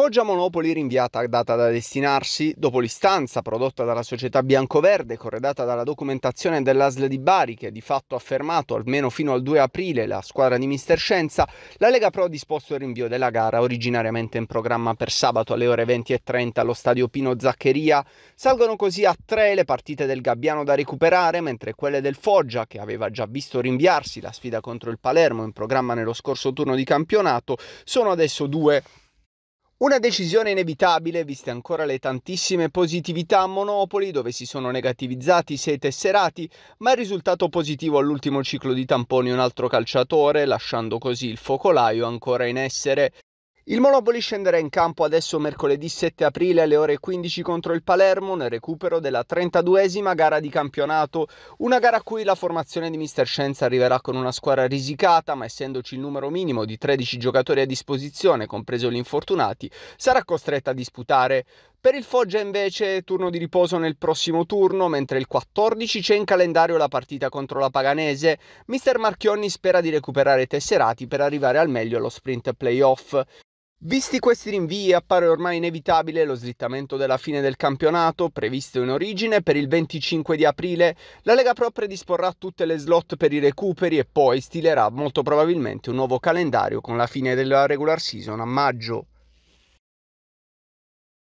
Foggia Monopoli rinviata a data da destinarsi dopo l'istanza prodotta dalla società Biancoverde corredata dalla documentazione dell'ASL di Bari che di fatto ha fermato almeno fino al 2 aprile la squadra di Mister Scienza, la Lega Pro ha disposto il rinvio della gara originariamente in programma per sabato alle ore 20.30 allo stadio Pino Zaccheria. Salgono così a tre le partite del Gabbiano da recuperare mentre quelle del Foggia che aveva già visto rinviarsi la sfida contro il Palermo in programma nello scorso turno di campionato sono adesso due una decisione inevitabile, viste ancora le tantissime positività a Monopoli, dove si sono negativizzati sei tesserati, ma il risultato positivo all'ultimo ciclo di tamponi un altro calciatore, lasciando così il focolaio ancora in essere. Il Monopoli scenderà in campo adesso mercoledì 7 aprile alle ore 15 contro il Palermo nel recupero della 32esima gara di campionato, una gara a cui la formazione di Mister Scienza arriverà con una squadra risicata, ma essendoci il numero minimo di 13 giocatori a disposizione, compreso gli infortunati, sarà costretta a disputare. Per il Foggia invece turno di riposo nel prossimo turno, mentre il 14 c'è in calendario la partita contro la Paganese. Mister Marchionni spera di recuperare Tesserati per arrivare al meglio allo sprint playoff. Visti questi rinvii appare ormai inevitabile lo slittamento della fine del campionato, previsto in origine per il 25 di aprile, la Lega Pro predisporrà tutte le slot per i recuperi e poi stilerà molto probabilmente un nuovo calendario con la fine della regular season a maggio.